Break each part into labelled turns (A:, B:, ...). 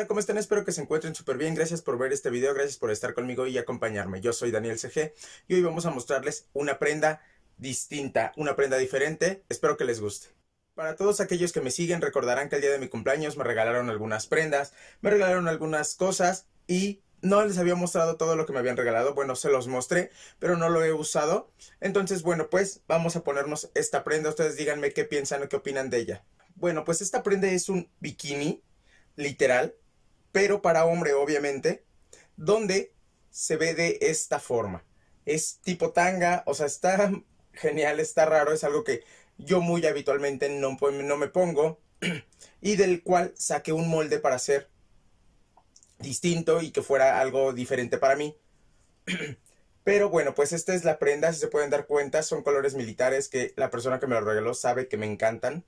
A: hola, ¿cómo están? Espero que se encuentren súper bien. Gracias por ver este video, gracias por estar conmigo y acompañarme. Yo soy Daniel CG y hoy vamos a mostrarles una prenda distinta, una prenda diferente. Espero que les guste. Para todos aquellos que me siguen, recordarán que el día de mi cumpleaños me regalaron algunas prendas, me regalaron algunas cosas y no les había mostrado todo lo que me habían regalado. Bueno, se los mostré, pero no lo he usado. Entonces, bueno, pues vamos a ponernos esta prenda. Ustedes díganme qué piensan o qué opinan de ella. Bueno, pues esta prenda es un bikini, literal pero para hombre obviamente, donde se ve de esta forma. Es tipo tanga, o sea, está genial, está raro, es algo que yo muy habitualmente no, me pongo y del cual saqué un molde para hacer distinto y que fuera algo diferente para mí. Pero bueno, pues esta es la prenda, si se pueden dar cuenta, son colores militares que la persona que me lo regaló sabe que me encantan.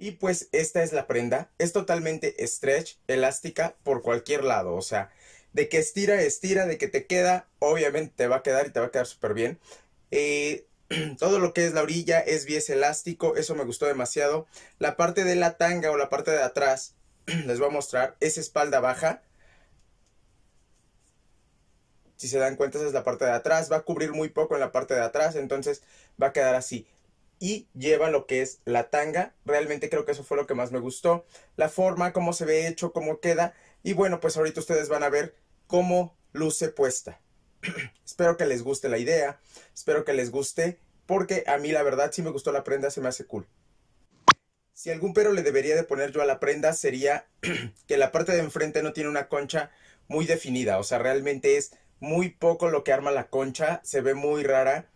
A: Y pues esta es la prenda, es totalmente stretch, elástica por cualquier lado, o sea, de que estira, estira, de que te queda, obviamente te va a quedar y te va a quedar súper bien. Eh, todo lo que es la orilla es bien elástico, eso me gustó demasiado. La parte de la tanga o la parte de atrás, les voy a mostrar, es espalda baja. Si se dan cuenta, esa es la parte de atrás, va a cubrir muy poco en la parte de atrás, entonces va a quedar así y lleva lo que es la tanga. Realmente creo que eso fue lo que más me gustó. La forma, cómo se ve hecho, cómo queda. Y bueno, pues ahorita ustedes van a ver cómo luce puesta. espero que les guste la idea, espero que les guste, porque a mí la verdad si me gustó la prenda, se me hace cool. Si algún pero le debería de poner yo a la prenda sería que la parte de enfrente no tiene una concha muy definida, o sea, realmente es muy poco lo que arma la concha, se ve muy rara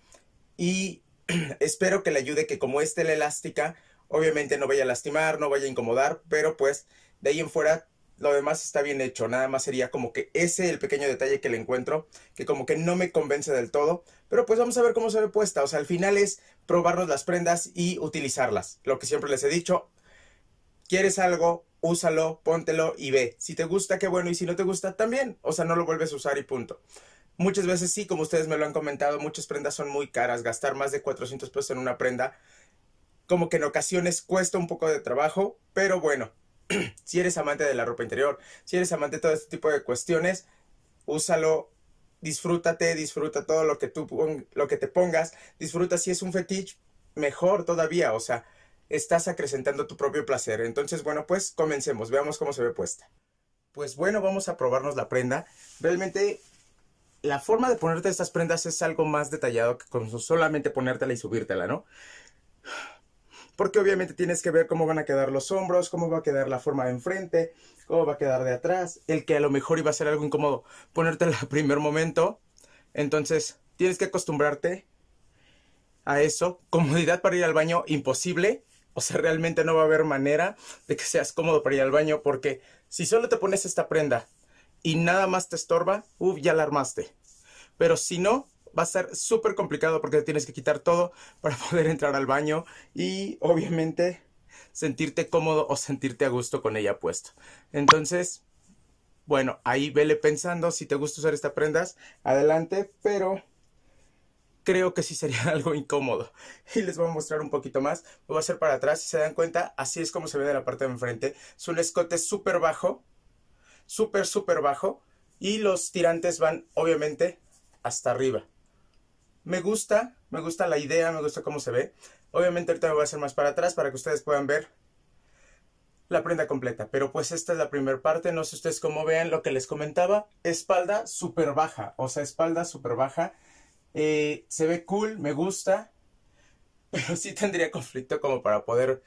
A: y espero que le ayude que como es la elástica, obviamente no vaya a lastimar, no vaya a incomodar, pero pues de ahí en fuera lo demás está bien hecho, nada más sería como que ese el pequeño detalle que le encuentro, que como que no me convence del todo, pero pues vamos a ver cómo se ve puesta, o sea, al final es probarnos las prendas y utilizarlas, lo que siempre les he dicho, quieres algo, úsalo, póntelo y ve, si te gusta, qué bueno, y si no te gusta, también, o sea, no lo vuelves a usar y punto. Muchas veces sí, como ustedes me lo han comentado, muchas prendas son muy caras. Gastar más de 400 pesos en una prenda, como que en ocasiones cuesta un poco de trabajo, pero bueno, si eres amante de la ropa interior, si eres amante de todo este tipo de cuestiones, úsalo, disfrútate, disfruta todo lo que tú lo que te pongas, disfruta si es un fetiche, mejor todavía, o sea, estás acrecentando tu propio placer. Entonces, bueno, pues comencemos, veamos cómo se ve puesta. Pues bueno, vamos a probarnos la prenda. Realmente la forma de ponerte estas prendas es algo más detallado que con solamente ponértela y subírtela, ¿no? Porque obviamente tienes que ver cómo van a quedar los hombros, cómo va a quedar la forma de enfrente, cómo va a quedar de atrás, el que a lo mejor iba a ser algo incómodo ponértela al primer momento. Entonces, tienes que acostumbrarte a eso. Comodidad para ir al baño, imposible. O sea, realmente no va a haber manera de que seas cómodo para ir al baño porque si solo te pones esta prenda y nada más te estorba, uff, ya la armaste. Pero si no, va a ser súper complicado porque tienes que quitar todo para poder entrar al baño y obviamente sentirte cómodo o sentirte a gusto con ella puesto. Entonces, bueno, ahí vele pensando si te gusta usar estas prendas, adelante, pero creo que sí sería algo incómodo. Y les voy a mostrar un poquito más. voy a hacer para atrás, si se dan cuenta, así es como se ve de la parte de enfrente. Es un escote súper bajo, súper, súper bajo y los tirantes van obviamente hasta arriba. Me gusta, me gusta la idea, me gusta cómo se ve. Obviamente ahorita me voy a hacer más para atrás para que ustedes puedan ver la prenda completa. Pero pues esta es la primera parte, no sé ustedes cómo vean lo que les comentaba. Espalda súper baja, o sea, espalda súper baja. Eh, se ve cool, me gusta, pero sí tendría conflicto como para poder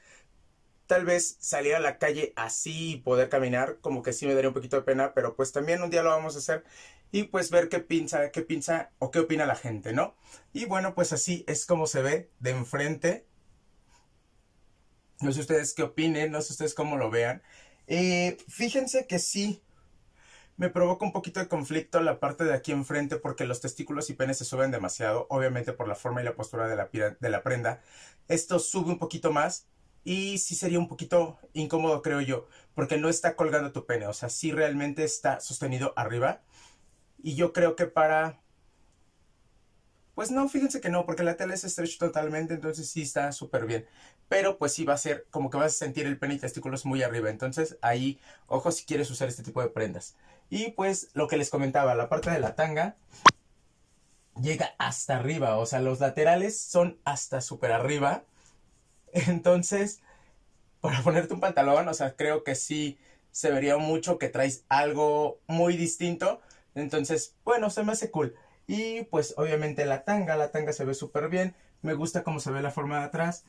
A: tal vez salir a la calle así y poder caminar, como que sí me daría un poquito de pena, pero pues también un día lo vamos a hacer y pues ver qué piensa, qué piensa o qué opina la gente, ¿no? Y bueno, pues así es como se ve de enfrente. No sé ustedes qué opinen, no sé ustedes cómo lo vean. Eh, fíjense que sí, me provoca un poquito de conflicto la parte de aquí enfrente porque los testículos y penes se suben demasiado, obviamente por la forma y la postura de la, de la prenda. Esto sube un poquito más, y sí sería un poquito incómodo, creo yo, porque no está colgando tu pene, o sea, sí realmente está sostenido arriba. Y yo creo que para... Pues no, fíjense que no, porque la tela es stretch totalmente, entonces sí está súper bien. Pero pues sí va a ser como que vas a sentir el pene y testículos muy arriba. Entonces ahí, ojo si quieres usar este tipo de prendas. Y pues lo que les comentaba, la parte de la tanga llega hasta arriba, o sea, los laterales son hasta súper arriba. Entonces, para ponerte un pantalón, o sea, creo que sí se vería mucho que traes algo muy distinto. Entonces, bueno, se me hace cool. Y pues obviamente la tanga, la tanga se ve súper bien. Me gusta cómo se ve la forma de atrás.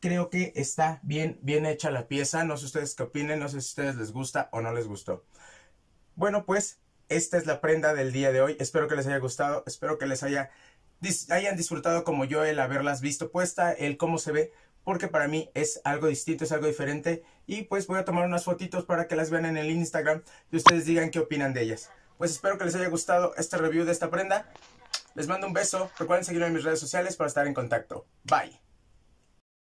A: Creo que está bien, bien hecha la pieza. No sé ustedes qué opinen, no sé si a ustedes les gusta o no les gustó. Bueno, pues esta es la prenda del día de hoy. Espero que les haya gustado, espero que les haya hayan disfrutado como yo el haberlas visto puesta, el cómo se ve porque para mí es algo distinto, es algo diferente y pues voy a tomar unas fotitos para que las vean en el Instagram y ustedes digan qué opinan de ellas. Pues espero que les haya gustado este review de esta prenda. Les mando un beso, recuerden seguirme en mis redes sociales para estar en contacto. Bye.